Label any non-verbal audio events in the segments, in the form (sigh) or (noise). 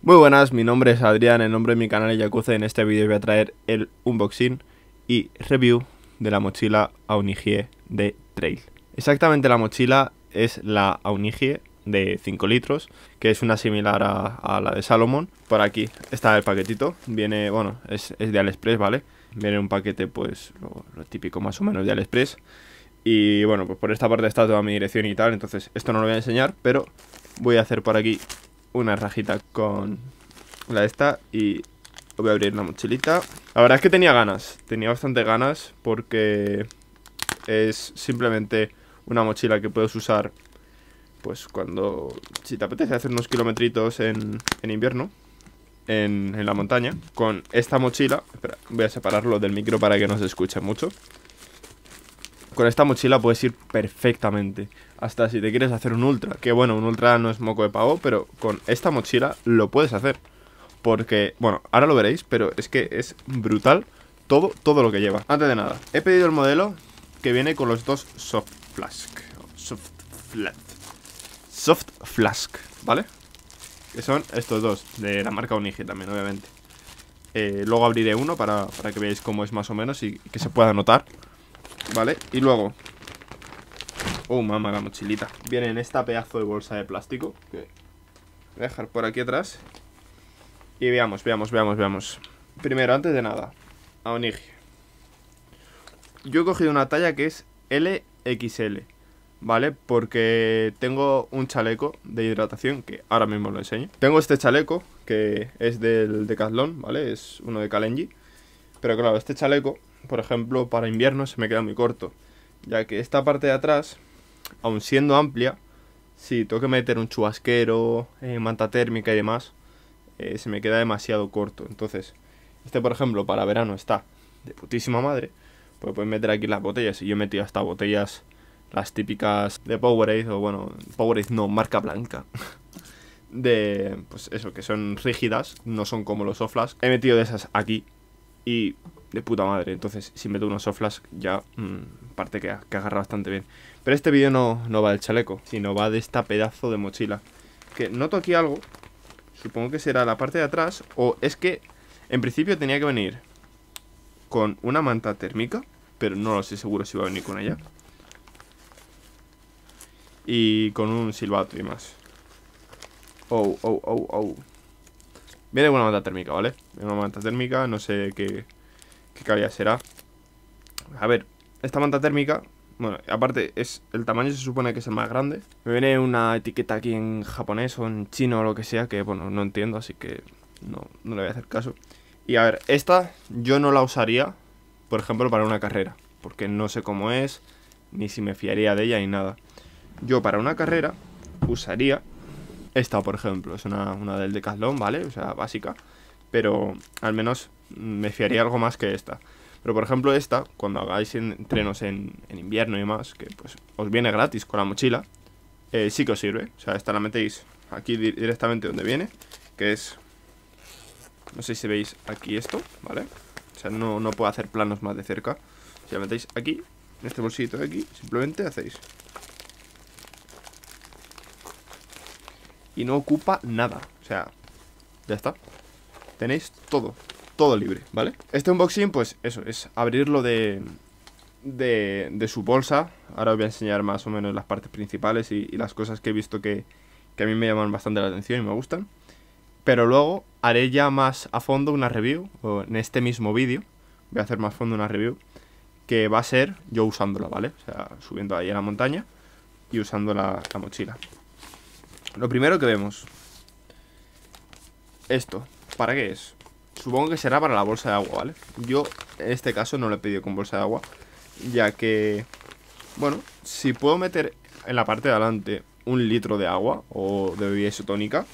Muy buenas, mi nombre es Adrián, el nombre de mi canal es Yakuza en este vídeo voy a traer el unboxing y review de la mochila Aunigie de Trail. Exactamente la mochila es la Aunigie de 5 litros, que es una similar a, la de Salomon. Por aquí está el paquetito, viene, bueno, es, es de Aliexpress, ¿vale? Viene un paquete, pues, lo, lo, típico más o menos de Aliexpress. Y bueno, pues por esta parte está toda mi dirección y tal, entonces esto no lo voy a enseñar, pero voy a hacer por aquí una rajita con la esta y voy a abrir la mochilita. La verdad es que tenía ganas, tenía bastante ganas porque es simplemente una mochila que puedes usar pues cuando, si te apetece hacer unos kilometritos en, en invierno, en, en, la montaña, con esta mochila, espera, voy a separarlo del micro para que no se escuche mucho, con esta mochila puedes ir perfectamente hasta si te quieres hacer un ultra, que bueno, un ultra no es moco de pavo, pero con esta mochila lo puedes hacer. Porque, bueno, ahora lo veréis, pero es que es brutal todo, todo lo que lleva. Antes de nada, he pedido el modelo que viene con los dos soft flask. Soft flat. Soft flask, ¿vale? Que son estos dos, de la marca Unige también, obviamente. Eh, luego abriré uno para, para que veáis cómo es más o menos y que se pueda notar. ¿Vale? Y luego, Oh, mamá, la mochilita. Viene en esta pedazo de bolsa de plástico. Que voy a dejar por aquí atrás. Y veamos, veamos, veamos, veamos. Primero, antes de nada, a Onigi. Yo he cogido una talla que es LXL, ¿vale? Porque tengo un chaleco de hidratación, que ahora mismo lo enseño. Tengo este chaleco, que es del Decathlon, ¿vale? Es uno de Kalenji. Pero claro, este chaleco, por ejemplo, para invierno se me queda muy corto, ya que esta parte de atrás aun siendo amplia, si tengo que meter un chubasquero, eh, manta térmica y demás, eh, se me queda demasiado corto. Entonces, este por ejemplo para verano está de putísima madre, pues puedes meter aquí las botellas. Y yo he metido hasta botellas, las típicas de Powerade, o bueno, Powerade no, marca blanca. (laughs) de, pues eso, que son rígidas, no son como los soflas. He metido de esas aquí y de puta madre. Entonces, si meto unos soflas ya mm, Parte que, agarra bastante bien. Pero este vídeo no, va del chaleco, sino va de esta pedazo de mochila. Que noto aquí algo, supongo que será la parte de atrás, o es que en principio tenía que venir con una manta térmica, pero no lo sé seguro si va a venir con ella. Y con un silbato y más. Oh, oh, oh, oh. Viene una manta térmica, ¿vale? Viene una manta térmica, no sé qué, qué calidad será. A ver, esta manta térmica, bueno, aparte es el tamaño se supone que es el más grande. Me viene una etiqueta aquí en japonés o en chino o lo que sea que, bueno, no entiendo, así que no, no le voy a hacer caso. Y a ver, esta yo no la usaría, por ejemplo, para una carrera, porque no sé cómo es, ni si me fiaría de ella ni nada. Yo para una carrera usaría esta, por ejemplo, es una, una del Decathlon, ¿vale? O sea, básica, pero al menos me fiaría algo más que esta. Pero por ejemplo esta, cuando hagáis entrenos en, invierno y más que pues os viene gratis con la mochila, eh, sí que os sirve. O sea, esta la metéis aquí directamente donde viene, que es... No sé si veis aquí esto, ¿vale? O sea, no, puedo hacer planos más de cerca. Si la metéis aquí, en este bolsito de aquí, simplemente hacéis y no ocupa nada. O sea, ya está. Tenéis todo todo libre, ¿vale? Este unboxing, pues eso, es abrirlo de, de, su bolsa. Ahora os voy a enseñar más o menos las partes principales y, las cosas que he visto que, que a mí me llaman bastante la atención y me gustan. Pero luego haré ya más a fondo una review, o en este mismo vídeo, voy a hacer más a fondo una review, que va a ser yo usándola, ¿vale? O sea, subiendo ahí a la montaña y usando la mochila. Lo primero que vemos, esto, ¿para qué es? Supongo que será para la bolsa de agua, ¿vale? Yo en este caso no lo he pedido con bolsa de agua, ya que, bueno, si puedo meter en la parte de adelante un litro de agua o de bebida isotónica,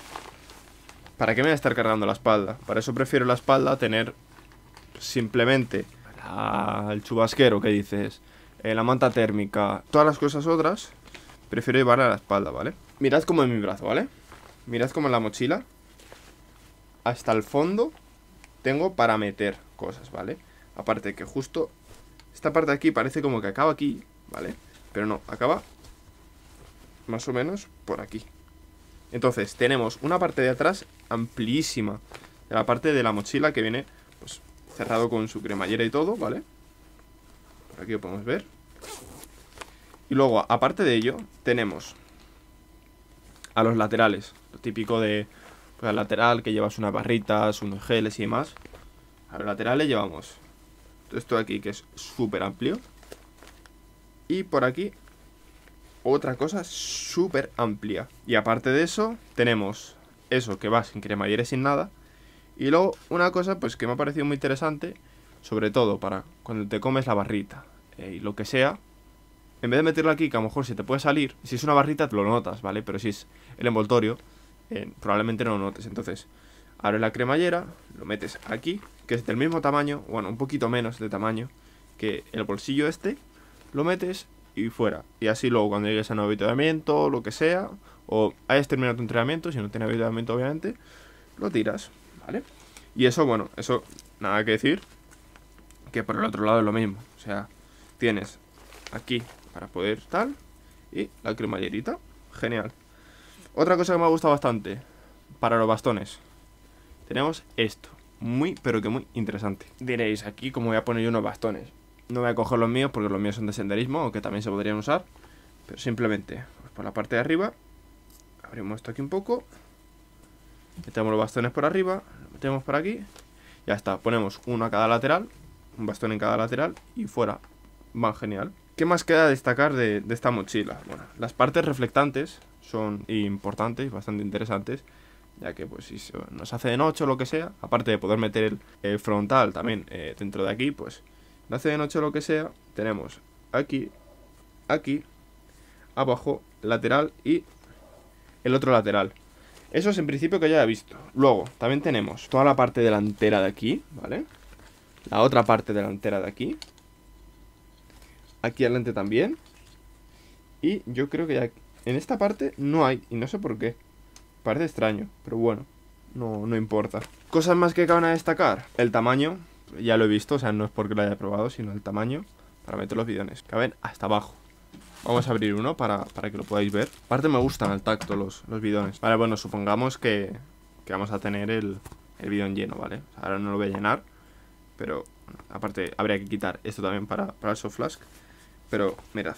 ¿para qué me voy a estar cargando la espalda? Para eso prefiero la espalda tener simplemente el chubasquero ¿qué dices, eh, la manta térmica, todas las cosas otras, prefiero llevarla a la espalda, ¿vale? Mirad como en mi brazo, ¿vale? Mirad como en la mochila, hasta el fondo tengo para meter cosas, ¿vale? Aparte que justo esta parte de aquí parece como que acaba aquí, ¿vale? Pero no, acaba más o menos por aquí. Entonces, tenemos una parte de atrás amplísima. De la parte de la mochila que viene pues, cerrado con su cremallera y todo, ¿vale? Por aquí lo podemos ver. Y luego, aparte de ello, tenemos a los laterales. Lo típico de la lateral, que llevas unas barritas, unos geles y demás. A lateral le llevamos esto de aquí, que es súper amplio. Y por aquí, otra cosa súper amplia. Y aparte de eso, tenemos eso que va sin cremallera sin nada. Y luego, una cosa pues que me ha parecido muy interesante, sobre todo para cuando te comes la barrita eh, y lo que sea, en vez de meterla aquí, que a lo mejor si te puede salir, si es una barrita te lo notas, ¿vale? Pero si es el envoltorio, eh, probablemente no lo notes. Entonces, abres la cremallera, lo metes aquí, que es del mismo tamaño, bueno, un poquito menos de tamaño que el bolsillo este, lo metes y fuera. Y así luego cuando llegues a nuevo O lo que sea, o hayas terminado tu entrenamiento, si no tienes habituamiento obviamente, lo tiras, ¿vale? Y eso, bueno, eso nada que decir, que por el otro lado es lo mismo. O sea, tienes aquí para poder tal y la cremallerita. Genial. Otra cosa que me ha gustado bastante para los bastones. Tenemos esto. Muy, pero que muy interesante. Diréis, aquí como voy a poner yo unos bastones. No voy a coger los míos porque los míos son de senderismo, aunque también se podrían usar. Pero simplemente, pues por la parte de arriba, abrimos esto aquí un poco. Metemos los bastones por arriba, lo metemos por aquí. Ya está, ponemos uno a cada lateral, un bastón en cada lateral y fuera. Van genial. ¿Qué más queda destacar de, esta mochila? Bueno, las partes reflectantes son importantes, bastante interesantes, ya que pues si nos nos de noche o lo que sea, aparte de poder meter el, frontal también eh, dentro de aquí, pues nos de noche o lo que sea, tenemos aquí, aquí, abajo, lateral y el otro lateral. Eso es en principio que ya he visto. Luego, también tenemos toda la parte delantera de aquí, ¿vale? La otra parte delantera de aquí, Aquí adelante también. Y yo creo que en esta parte no hay. Y no sé por qué. Parece extraño, pero bueno. No, importa. Cosas más que acaban de destacar. El tamaño. Ya lo he visto, o sea, no es porque lo haya probado, sino el tamaño para meter los bidones. Caben hasta abajo. Vamos a abrir uno para, que lo podáis ver. Aparte me gustan al tacto los, los bidones. Vale, bueno, supongamos que, vamos a tener el, bidón lleno, ¿vale? ahora no lo voy a llenar, pero aparte habría que quitar esto también para, para el soft flask. Pero mirad,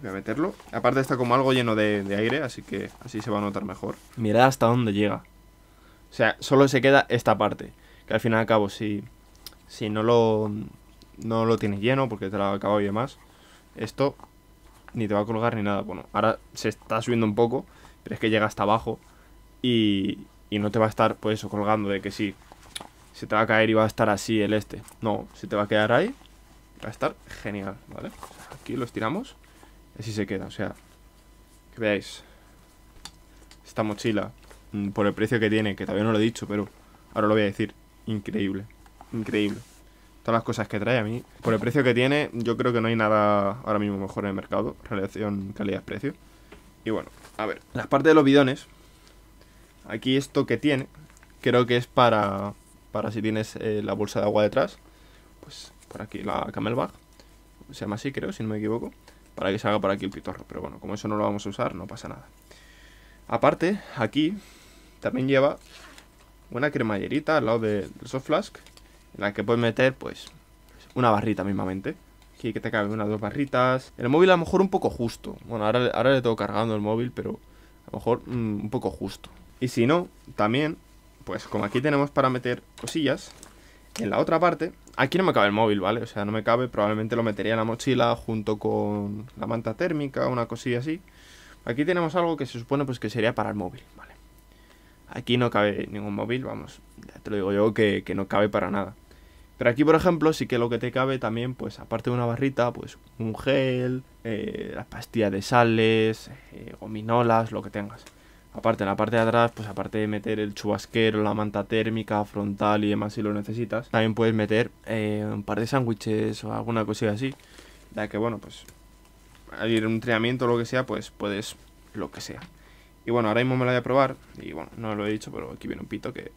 voy a meterlo. Aparte está como algo lleno de, aire, así que así se va a notar mejor. Mirad hasta dónde llega. O sea, solo se queda esta parte. Que al fin y al cabo, si, si no, lo, no lo tienes lleno, porque te lo ha acabado y demás, esto ni te va a colgar ni nada. Bueno, ahora se está subiendo un poco, pero es que llega hasta abajo y, y no te va a estar, pues eso, colgando de que sí, se te va a caer y va a estar así el este. No, se te va a quedar ahí Va a estar genial, ¿vale? Aquí lo estiramos. Así se queda, o sea, que veáis. Esta mochila, mm, por el precio que tiene, que todavía no lo he dicho, pero ahora lo voy a decir. Increíble, increíble. Todas las cosas que trae a mí. Por el precio que tiene, yo creo que no hay nada ahora mismo mejor en el mercado. Relación calidad-precio. Y bueno, a ver. Las partes de los bidones. Aquí esto que tiene, creo que es para, para si tienes eh, la bolsa de agua detrás. Pues por aquí la camelbag. se llama así creo, si no me equivoco, para que salga por aquí el pitorro, pero bueno, como eso no lo vamos a usar, no pasa nada. Aparte, aquí también lleva una cremallerita al lado del soft flask, en la que puedes meter pues una barrita mismamente. Aquí que te una unas dos barritas. El móvil a lo mejor un poco justo. Bueno, ahora, ahora le tengo cargando el móvil, pero a lo mejor mm, un poco justo. Y si no, también, pues como aquí tenemos para meter cosillas, en la otra parte, aquí no me cabe el móvil, ¿vale? O sea, no me cabe, probablemente lo metería en la mochila junto con la manta térmica, una cosilla así. Aquí tenemos algo que se supone pues que sería para el móvil, ¿vale? Aquí no cabe ningún móvil, vamos, ya te lo digo yo que, no cabe para nada. Pero aquí, por ejemplo, sí que lo que te cabe también, pues aparte de una barrita, pues un gel, eh, las pastillas de sales, eh, gominolas, lo que tengas. Aparte, en la parte de atrás, pues aparte de meter el chubasquero, la manta térmica, frontal y demás si lo necesitas, también puedes meter eh, un par de sándwiches o alguna cosilla así. Ya que, bueno, pues al ir a un entrenamiento o lo que sea, pues puedes lo que sea. Y bueno, ahora mismo me la voy a probar. Y bueno, no lo he dicho, pero aquí viene un pito que...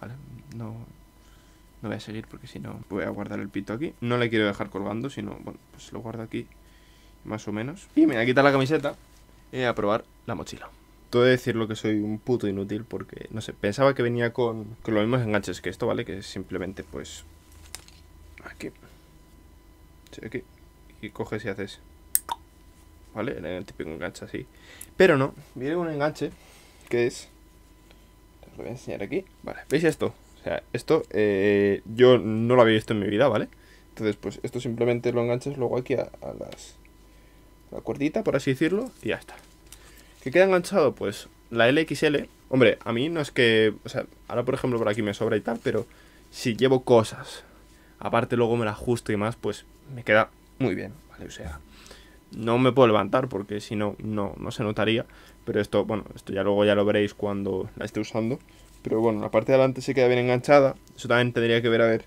Vale, no, no voy a seguir porque si no voy a guardar el pito aquí. No le quiero dejar colgando, sino, bueno, pues lo guardo aquí más o menos. Y me voy a quitar la camiseta y eh, a probar la mochila. Tengo que decirlo que soy un puto inútil porque, no sé, pensaba que venía con, con los mismos enganches que esto, ¿vale? Que simplemente, pues, aquí, aquí, y coges y haces, ¿vale? El típico enganche así. Pero no, viene un enganche que es, os lo voy a enseñar aquí, ¿vale? ¿Veis esto? O sea, esto eh, yo no lo había visto en mi vida, ¿vale? Entonces, pues esto simplemente lo enganchas luego aquí a las la cuerdita, por así decirlo, y ya está. ¿Qué queda enganchado? Pues la LXL. Hombre, a mí no es que... O sea, ahora por ejemplo por aquí me sobra y tal, pero si llevo cosas, aparte luego me la ajusto y más, pues me queda muy bien, ¿vale? O sea, no me puedo levantar porque si no, no, no se notaría. Pero esto, bueno, esto ya luego ya lo veréis cuando la esté usando. Pero bueno, la parte de adelante se queda bien enganchada. Eso también tendría que ver a ver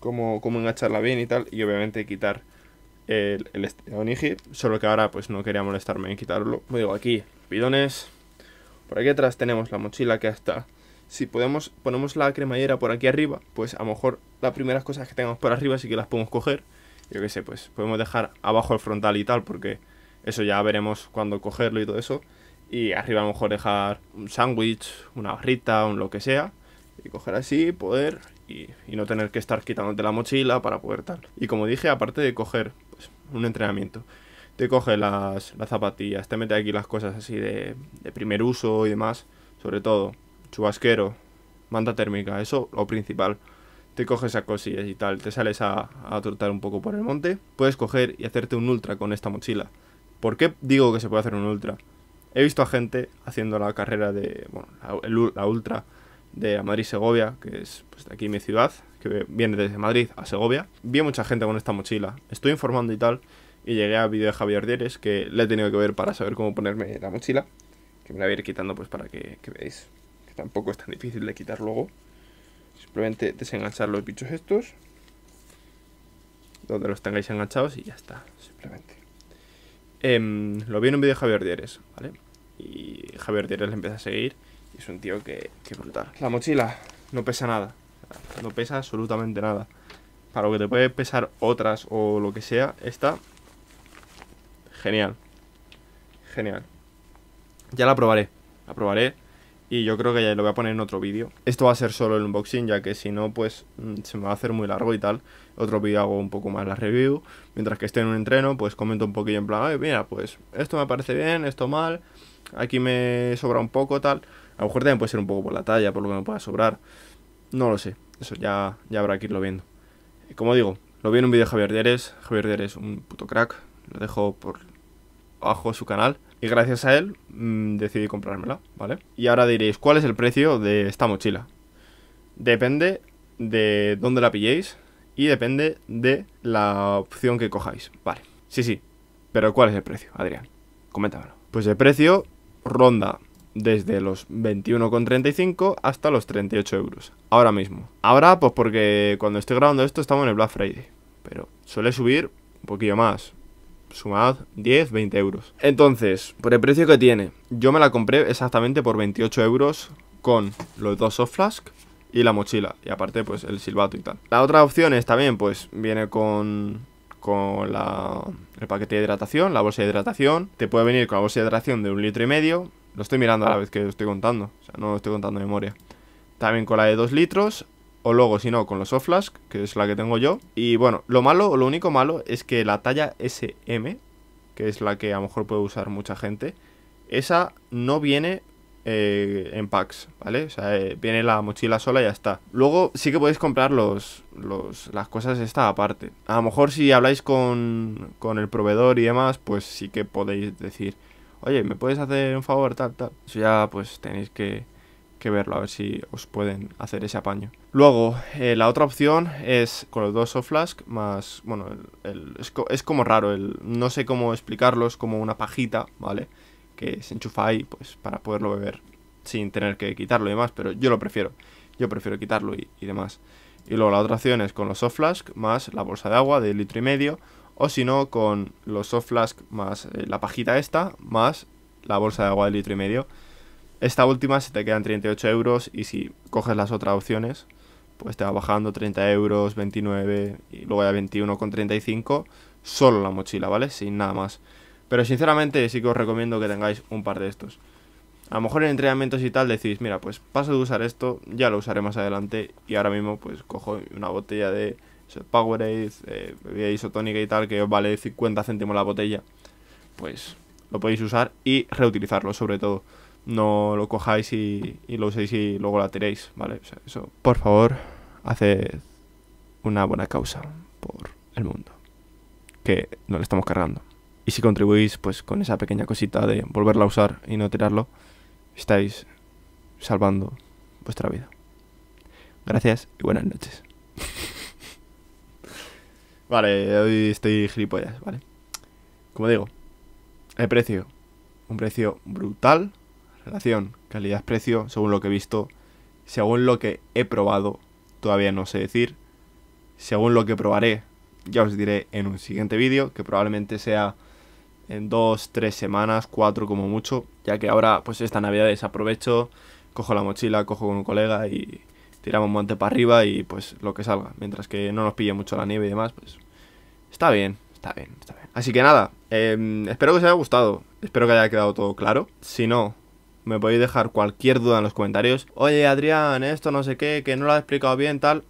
cómo, cómo engancharla bien y tal. Y obviamente quitar el, el solo que ahora pues no quería molestarme en quitarlo. Como digo, aquí, bidones. Por aquí atrás tenemos la mochila que está Si podemos, ponemos la cremallera por aquí arriba, pues a lo mejor las primeras cosas que tengamos por arriba sí que las podemos coger. Yo qué sé, pues podemos dejar abajo el frontal y tal, porque eso ya veremos cuando cogerlo y todo eso. Y arriba a lo mejor dejar un sándwich, una barrita, un lo que sea y coger así, poder y, no tener que estar quitándote la mochila para poder tal. Y como dije, aparte de coger pues, un entrenamiento, te coge las, zapatillas, te mete aquí las cosas así de, primer uso y demás, sobre todo chubasquero, manta térmica, eso lo principal. Te coges esas cosillas y tal, te sales a, trotar un poco por el monte, puedes coger y hacerte un ultra con esta mochila. ¿Por qué digo que se puede hacer un ultra? He visto a gente haciendo la carrera de, bueno, la ultra de madrid Segovia, que es pues, de aquí mi ciudad, que viene desde Madrid a Segovia. Vi mucha gente con esta mochila, estoy informando y tal, y llegué al vídeo de Javier Dieres, que le he tenido que ver para saber cómo ponerme la mochila, que me la voy a ir quitando pues para que, veáis, que tampoco es tan difícil de quitar luego. Simplemente desenganchar los bichos estos, donde los tengáis enganchados y ya está, simplemente. Em, lo vi en un vídeo de Javier Dieres, ¿vale? Y Javier Dieres le empieza a seguir es un tío que, que brutal. La mochila no pesa nada. No pesa absolutamente nada. Para lo que te puede pesar otras o lo que sea, esta. Genial. Genial. Ya la probaré. La probaré. Y yo creo que ya lo voy a poner en otro vídeo. Esto va a ser solo el unboxing, ya que si no, pues mm, se me va a hacer muy largo y tal. Otro vídeo hago un poco más la review. Mientras que esté en un entreno, pues comento un poquillo en plan, Ay, mira, pues esto me parece bien, esto mal. Aquí me sobra un poco, tal. A lo mejor también puede ser un poco por la talla, por lo que me pueda sobrar. No lo sé. Eso ya, ya habrá que irlo viendo. Eh, como digo, lo vi en un vídeo de Javier Dieres. Javier Dieres, un puto crack. Lo dejo por abajo de su canal. Y gracias a él mm, decidí comprármela, ¿vale? Y ahora diréis, ¿cuál es el precio de esta mochila? Depende de dónde la pilléis y depende de la opción que cojáis. Vale, sí, sí. Pero ¿cuál es el precio, Adrián? Coméntamelo. Pues el precio ronda desde los 21,35 hasta los 38 euros. Ahora mismo. Ahora, pues porque cuando estoy grabando esto estamos en el Black Friday. Pero suele subir un poquillo más. Sumad 10, 20 euros. Entonces, por el precio que tiene, yo me la compré exactamente por 28 euros con los dos soft flask y la mochila. Y aparte, pues el silbato y tal. La otra opción es también, pues viene con con la, el paquete de hidratación, la bolsa de hidratación. Te puede venir con la bolsa de hidratación de un litro y medio, lo estoy mirando a la ah. vez que lo estoy contando. O sea, no lo estoy contando de memoria. También con la de 2 litros. O luego, si no, con los soft flask, que es la que tengo yo. Y bueno, lo malo, o lo único malo, es que la talla SM, que es la que a lo mejor puede usar mucha gente, esa no viene eh, en packs, ¿vale? O sea, eh, viene la mochila sola y ya está. Luego sí que podéis comprar los, los, las cosas esta aparte. A lo mejor si habláis con, con el proveedor y demás, pues sí que podéis decir, oye, ¿me puedes hacer un favor? Tal, tal. Eso ya pues tenéis que, verlo, a ver si os pueden hacer ese apaño. Luego, eh, la otra opción es con los dos soft flask más, bueno, es, como raro, el, no sé cómo explicarlo, es como una pajita, ¿vale? Que se enchufa ahí, pues, para poderlo beber sin tener que quitarlo y demás, pero yo lo prefiero, yo prefiero quitarlo y, y demás. Y luego la otra opción es con los soft flask más la bolsa de agua de litro y medio o si no con los soft flask más eh, la pajita esta, más la bolsa de agua de litro y medio. Esta última se te quedan 38 euros y si coges las otras opciones, pues te va bajando 30 euros, 29 y luego ya 21,35 solo la mochila, ¿vale? Sin nada más. Pero sinceramente sí que os recomiendo que tengáis un par de estos. A lo mejor en entrenamientos y tal decís, mira, pues paso de usar esto, ya lo usaré más adelante y ahora mismo pues cojo una botella de Powerade, eh, isotónica y tal, que os vale 50 céntimos la botella, pues lo podéis usar y reutilizarlo sobre todo. No lo cojáis y, lo uséis y luego la tiréis, ¿vale? eso, por favor, haced una buena causa por el mundo, que no le estamos cargando. Y si contribuís, pues con esa pequeña cosita de volverla a usar y no tirarlo, estáis salvando vuestra vida. Gracias y buenas noches. Vale, hoy estoy gilipollas, vale. Como digo, el precio. Un precio brutal. Relación calidad-precio, según lo que he visto. Según lo que he probado, todavía no sé decir. Según lo que probaré, ya os diré en un siguiente vídeo, que probablemente sea en dos, tres semanas, cuatro como mucho, ya que ahora pues esta Navidad desaprovecho, cojo la mochila, cojo con un colega y tiramos monte para arriba y pues lo que salga. Mientras que no nos pille mucho la nieve y demás, pues está bien, está bien, está bien. Así que nada, em, espero que os haya gustado, espero que haya quedado todo claro. Si no, me podéis dejar cualquier duda en los comentarios. Oye Adrián, esto no sé qué, que no lo ha explicado bien, tal.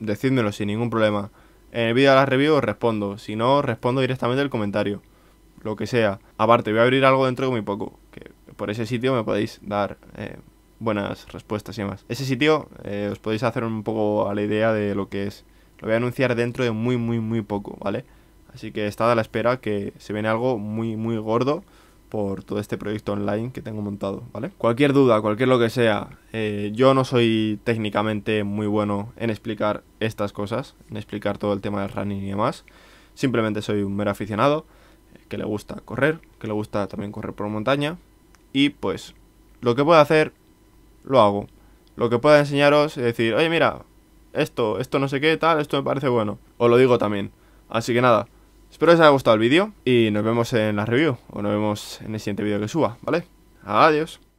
Decídmelo sin ningún problema. En el vídeo de la review respondo, si no, respondo directamente el comentario. Lo que sea. Aparte, voy a abrir algo dentro de muy poco. Que por ese sitio me podéis dar eh, buenas respuestas y demás. Ese sitio eh, os podéis hacer un poco a la idea de lo que es. Lo voy a anunciar dentro de muy, muy, muy poco, ¿vale? Así que estad a la espera que se viene algo muy, muy gordo por todo este proyecto online que tengo montado, ¿vale? Cualquier duda, cualquier lo que sea, eh, yo no soy técnicamente muy bueno en explicar estas cosas, en explicar todo el tema del running y demás. Simplemente soy un mero aficionado eh, que le gusta correr, que le gusta también correr por montaña y pues lo que puedo hacer lo hago. Lo que pueda enseñaros es decir, oye, mira, esto, esto no sé qué, tal, esto me parece bueno. Os lo digo también. Así que nada, espero que os haya gustado el vídeo y nos vemos en la review o nos vemos en el siguiente vídeo que suba, ¿vale? Adiós.